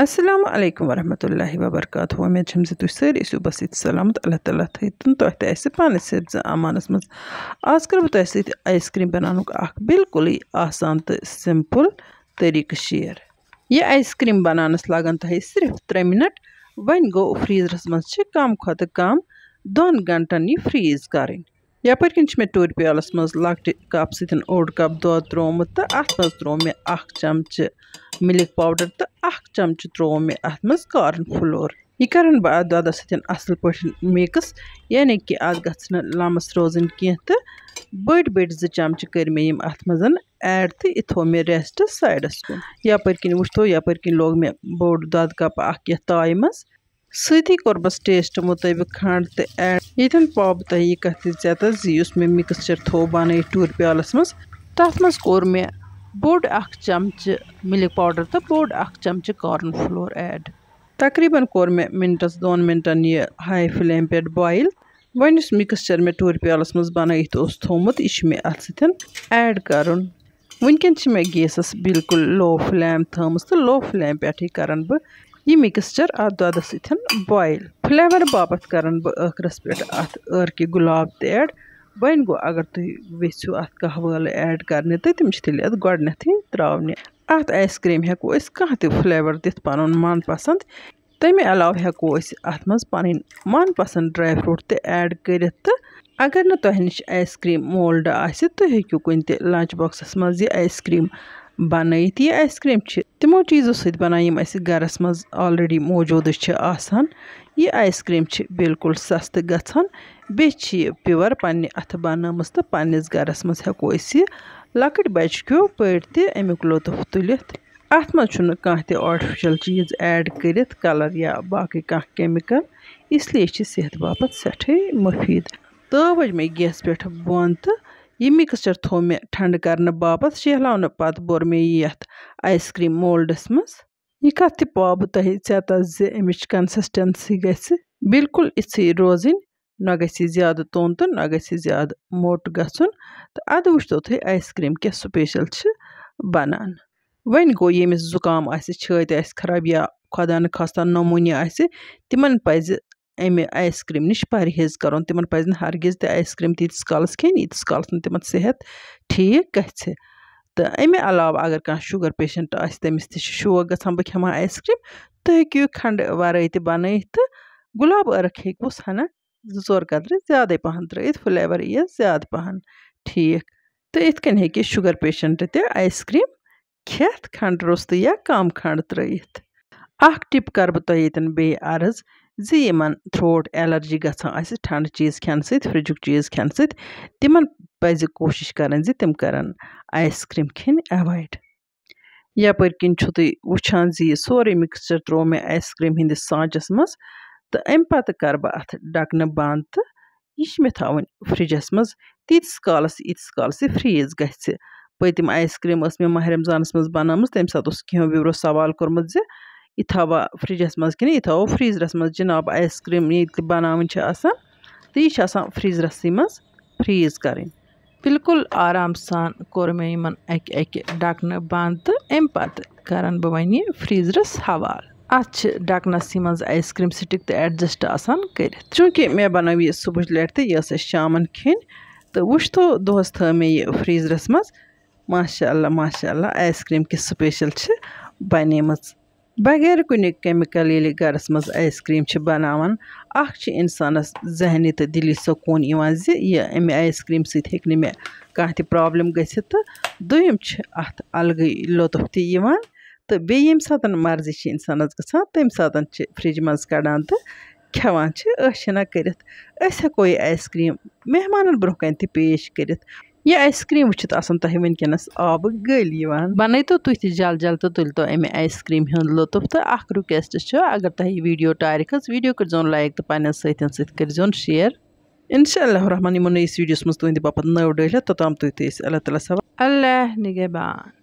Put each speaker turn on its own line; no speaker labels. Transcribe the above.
Assalamu warahmatullahi wabarakatuh. Ümid Şəmsi Tüsər isu basit salamat Allah təala təyitun tohtə əsifan səbzə amanas maz. Azkar bu təsit ice cream बनाने का एक बिल्कुल ही आसान तो simple तरीका share ये आइस क्रीम बनानस लागन तो सिर्फ त्रे मिनट वन गो फ्रीजरस मज कम खुद कम दोन घंटन यह फ्रीज कर यप कन मे टूर प्यालस मज लकट कप सोड़ कप दौद त्रोमुत तो अत मे त्रो मे अ चमच مِلک پاوڈر تہٕ اَکھ چمچہٕ ترٛووُم مےٚ اَتھ منٛز کارن فٕلور یہِ کَرَن بہٕ اَتھ دۄدَس سۭتۍ اَصٕل پٲٹھۍ مِکٕس یعنی کہِ اَتھ گژھِ نہٕ لَمَس روزٕنۍ کینٛہہ تہٕ بٔڑۍ بٔڑۍ زٕ چمچہٕ کٔرۍ مےٚ یِم اَتھ منٛز ایڈ تہٕ یہِ تھوٚو مےٚ ریسٹ سایڈَس کُن یَپٲرۍ کِنۍ وٕچھتو یَپٲرۍ کِنۍ لوگ مےٚ بوٚڑ دۄدٕ کَپ اَکھ یَتھ تایہِ منٛز سۭتی کوٚرمَس ٹیسٹ مُطٲبِق کھنٛڈ تہٕ ایڈ ییٚتٮ۪ن پاو تۄہہِ یہِ کَتھ یہِ ژٮ۪تَس زِ یُس مےٚ مِکسچَر تھوٚو بَنٲیِتھ ٹوٗر پیٛالَس منٛز تَتھ منٛز کوٚر مےٚ बोर्ड अख चमच मिल्क पाउडर तो बोर्ड अख चमच कॉर्न फ्लोर एड तकरीबन कोर मे मिनटस दोन मिनटन ये हाई फ्लेम पे बॉयल वनस मिक्सचर मे टूर प्यालस मज बन थोमुत यह मे अत सड कर वनकन मैं गैसस बिल्कुल लो फ्लेम थम तो लो फ्लेम पे कर मिक्सचर अ दुद सॉयल फ्लेवर बापत कर बहुत पे अर्क गुलाब तड़ वन गो अगर तुम यु अत कहवल एड कर गोडनेथ त्रावि अत आइसक्रीम हेको कह फ्लेवर दिख पन मन पसंद तमें अलव हेको अत मन मन पसंद ड्राई फ्रूट तड कर अगर ना तह नश आइसक्रीम मोल्ड आ तुम हूँ कुन त लंच बॉक्स मज आइसक्रीम बन ये आइसक्रीम तमो चीज़ों सत बना गरस मज आलरेडी मौजूद यह आइस क्रीम से बिल्कुल सस्त ग बे प्योर पे अत बनम तो पनस ग लकट बचको पड़ तमुक लुफ तुल अत मन कह चीज एड कर कलर या बाकी कह कमिकल इसलिए सेहत बापत सेठ मुफीद तो वज मैं गैस पे बंद तो यह मिक्सचर थो मे ठंड कर बाप शहल पत बोर मे ये आइस क्रीम मोल्डस मज यह कत त पाब तह चत जमच कंसिस्टेंसी ग बिल्कुल इच्छी रोजन न गे ज्यादा तोन तो न गे ज्यादा मोट ग अद वो तुम आइस क्रीम क्या स्पेशल बनान वन गो यमिस जुकाम आत खराब या खुदा न खास्ता नमूनिया आमन पज अमे आइस क्रीम नश परहेज कर तिमन पजन हरगिज त आइस क्रीम तीतस कालस खेन यीतस कालस तिम सेहत ठीक ग तो अमे अलाव अगर कह शुगर पेशेंट आमस तौक ग बह खेमा आइस क्रीम तुम हूँ खंड वर बन तो गुलाब अर्क हूस हना जोर कतरे ज्यादा पहन त्रित फ्लेवर ये ज्यादा पहन ठीक तो इत कन हे शुगर पेशेंट तइस क्रीम खेत खंड रोस्त या कम खंड त्रित अख कर बह अर्ज زِ یِمَن تھرٛوٹ ایلَرجی گژھان آسہِ ٹھنٛڈٕ چیٖز کھٮ۪نہٕ سۭتۍ فرٛجُک چیٖز کھٮ۪نہٕ سۭتۍ تِمَن پَزِ کوٗشِش کَرٕنۍ زِ تِم کَرَن آیِس کرٛیٖم کھیٚنۍ اٮ۪وایڈ یَپٲرۍ کِنۍ چھُو تُہۍ وٕچھان زِ یہِ سورُے مِکسچَر ترٛوو مےٚ آیِس کرٛیٖم ہِنٛدِس سانٛچَس منٛز تہٕ اَمہِ پَتہٕ کَرٕ بہٕ اَتھ ڈَکنہٕ بنٛد تہٕ یہِ چھِ مےٚ تھاوٕنۍ فرٛجَس منٛز تیٖتِس کالَس ییٖتِس کالَس یہِ فرٛیٖز گژھِ پٔتِم آیِس کرٛیٖم ٲس مےٚ ماہِ رمضانَس منٛز بَنٲومٕژ تَمہِ ساتہٕ اوس کینٛہو وِوَرو سوال کوٚرمُت زِ यह थवा फ्रिजस मज कि यह फ्रीजरस मज जब आइस क्रीम ये बना तो यह फ्रीजरस मज फ्रीज कर बिल्कुल आराम सान कोर मे इन अक डकन बंद तो अम पत् कर बह वन यह फ्रीजरस हवाल अत डकनस मज आइस क्रीम स्टिक तो एडजस्ट कर चूंकि मे बन यह सुबह लट तो यह शामन खिन तो वो दोस थ मे यह फ्रीजरस मज माशा माशा आइस क्रीम कि स्पेशल बने बगैर कुन कैमिकल ये गरस मज आइस क्रीम बनान अंसानस जहनी तो दिली सकून ये अम आइस क्रीम सह कह ग दुम अलग लुफ त तो बेम सा मर्जी से इंसानस गमें फ्रिज मज कड़ान खेवान अशना करो यह आइस मेहमान ब्रोह कैश करित यह आइस क्रीम वुचित तुह वनकस आब गल बनो तुम तल जल जल तो तुल तो अमे आइस क्रीम हूँ लुत्फ तो अख रिक्वेस्ट अगर तुम वीडियो टारिक वीडियो करो लाइक तो पान सो शेयर इनशाला रहमान यमो नई वीडियोस मं तुंद बाप नव डल तोताम तुम अल्लाह तला सवाल अल्लाह